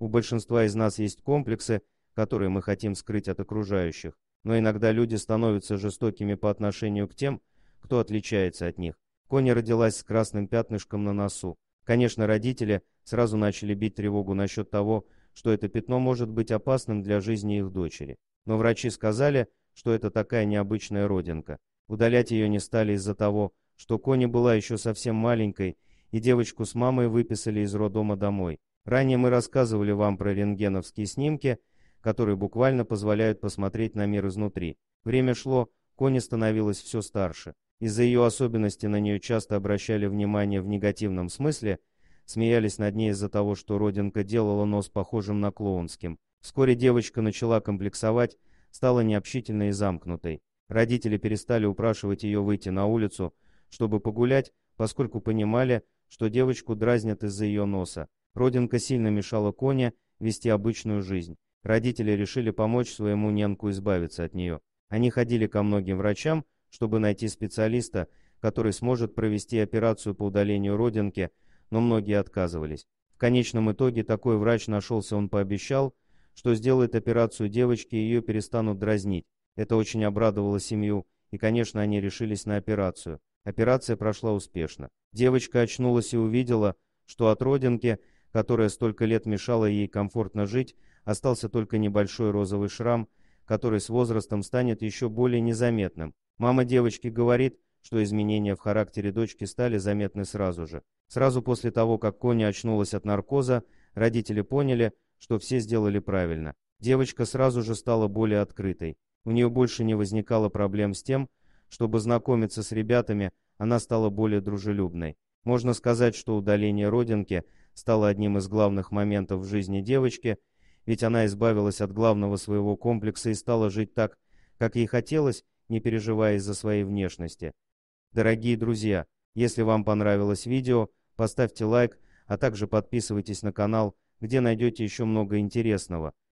У большинства из нас есть комплексы, которые мы хотим скрыть от окружающих, но иногда люди становятся жестокими по отношению к тем, кто отличается от них. Кони родилась с красным пятнышком на носу. Конечно, родители сразу начали бить тревогу насчет того, что это пятно может быть опасным для жизни их дочери. Но врачи сказали, что это такая необычная родинка. Удалять ее не стали из-за того, что Кони была еще совсем маленькой, и девочку с мамой выписали из роддома домой. Ранее мы рассказывали вам про рентгеновские снимки, которые буквально позволяют посмотреть на мир изнутри. Время шло, Кони становилась все старше. Из-за ее особенности на нее часто обращали внимание в негативном смысле, смеялись над ней из-за того, что родинка делала нос похожим на клоунским. Вскоре девочка начала комплексовать, стала необщительной и замкнутой. Родители перестали упрашивать ее выйти на улицу, чтобы погулять, поскольку понимали, что девочку дразнят из-за ее носа. Родинка сильно мешала Коне вести обычную жизнь. Родители решили помочь своему ненку избавиться от нее. Они ходили ко многим врачам, чтобы найти специалиста, который сможет провести операцию по удалению родинки, но многие отказывались. В конечном итоге такой врач нашелся, он пообещал, что сделает операцию девочки и ее перестанут дразнить. Это очень обрадовало семью, и, конечно, они решились на операцию. Операция прошла успешно. Девочка очнулась и увидела, что от родинки – которая столько лет мешала ей комфортно жить, остался только небольшой розовый шрам, который с возрастом станет еще более незаметным. Мама девочки говорит, что изменения в характере дочки стали заметны сразу же. Сразу после того, как Коня очнулась от наркоза, родители поняли, что все сделали правильно. Девочка сразу же стала более открытой. У нее больше не возникало проблем с тем, чтобы знакомиться с ребятами, она стала более дружелюбной. Можно сказать, что удаление родинки – стало одним из главных моментов в жизни девочки, ведь она избавилась от главного своего комплекса и стала жить так, как ей хотелось, не переживая из-за своей внешности. Дорогие друзья, если вам понравилось видео, поставьте лайк, а также подписывайтесь на канал, где найдете еще много интересного.